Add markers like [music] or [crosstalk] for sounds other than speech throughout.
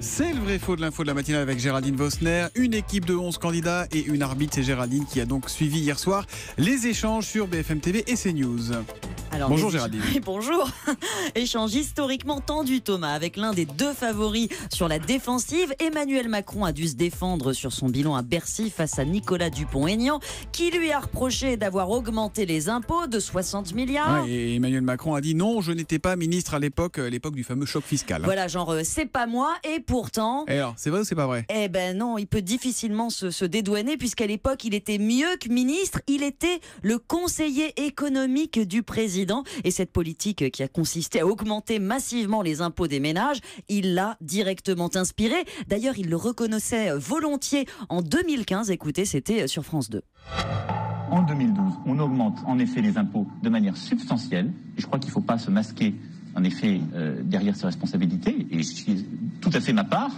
C'est le vrai faux de l'info de la matinée avec Géraldine Vosner. Une équipe de 11 candidats et une arbitre. C'est Géraldine qui a donc suivi hier soir les échanges sur BFM TV et CNews bonjour Géraldine. [laughs] bonjour. [laughs] Échange historiquement tendu Thomas avec l'un des deux favoris sur la défensive. Emmanuel Macron a dû se défendre sur son bilan à Bercy face à Nicolas Dupont-Aignan qui lui a reproché d'avoir augmenté les impôts de 60 milliards. et Emmanuel Macron a dit non, je n'étais pas ministre à l'époque, euh, l'époque du fameux choc fiscal. Hein. Voilà, genre euh, c'est pas moi et pourtant. alors, c'est vrai ou c'est pas vrai Eh ben non, il peut difficilement se, se dédouaner puisqu'à l'époque il était mieux que ministre, il était le conseiller économique du président. Et cette politique qui a consisté à augmenter massivement les impôts des ménages, il l'a directement inspiré. D'ailleurs, il le reconnaissait volontiers en 2015. Écoutez, c'était sur France 2. En 2012, on augmente en effet les impôts de manière substantielle. je crois qu'il ne faut pas se masquer en effet euh, derrière ses responsabilités. Et j'ai tout à fait ma part.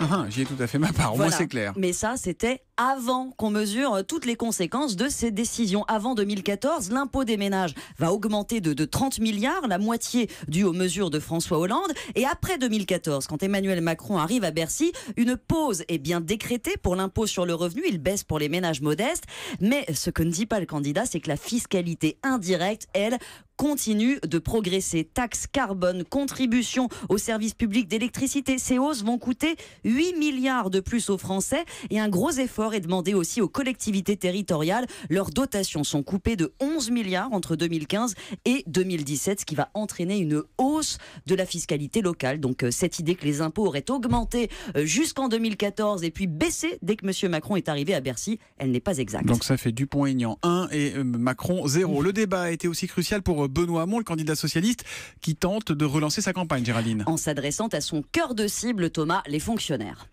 Ah, ah, j'ai tout à fait ma part, Moi, c'est clair. Mais ça, c'était avant qu'on mesure euh, toutes les conséquences de ces décisions. Avant 2014, l'impôt des ménages va augmenter de, 30 milliards, la moitié due aux mesures de François Hollande. Et après 2014, quand Emmanuel Macron arrive à Bercy, une pause est bien décrétée pour l'impôt sur le revenu. Il baisse pour les ménages modestes. Mais ce que ne dit pas le candidat, c'est que la fiscalité indirecte, elle, continue de progresser. Taxes carbone, contributions aux services publics d'électricité, ces hausses vont coûter 8 milliards de plus aux Français et un gros effort et demander aussi aux collectivités territoriales. Leurs dotations sont coupées de 11 milliards entre 2015 et 2017, ce qui va entraîner une hausse de la fiscalité locale. Donc euh, cette idée que les impôts auraient augmenté euh, jusqu'en 2014 et puis baissé dès que M. Macron est arrivé à Bercy, elle n'est pas exacte. Donc ça fait Dupont-Aignan 1 et euh, Macron 0. Le débat a été aussi crucial pour Benoît Hamon, le candidat socialiste, qui tente de relancer sa campagne, Géraldine. En s'adressant à son cœur de cible, Thomas, les fonctionnaires.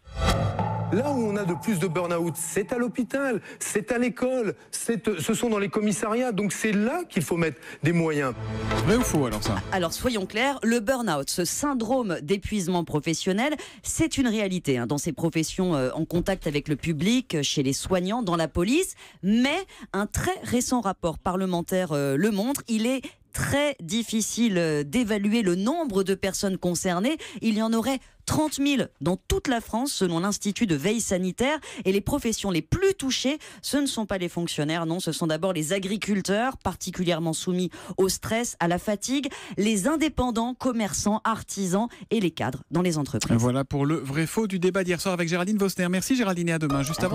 Là où on a de plus de burn-out, c'est à l'hôpital, c'est à l'école, euh, ce sont dans les commissariats. Donc c'est là qu'il faut mettre des moyens. Mais ou faux alors ça Alors soyons clairs, le burn-out, ce syndrome d'épuisement professionnel, c'est une réalité hein, dans ces professions euh, en contact avec le public, euh, chez les soignants, dans la police. Mais un très récent rapport parlementaire le montre, il est très difficile euh, d'évaluer le nombre de personnes concernées. Il y en aurait 30 000 dans toute la France, selon l'Institut de veille sanitaire. Et les professions les plus touchées, ce ne sont pas les fonctionnaires, non, ce sont d'abord les agriculteurs, particulièrement soumis au stress, à la fatigue, les indépendants, commerçants, artisans et les cadres dans les entreprises. Voilà pour le vrai faux du débat d'hier soir avec Géraldine Vosner. Merci Géraldine et à demain, juste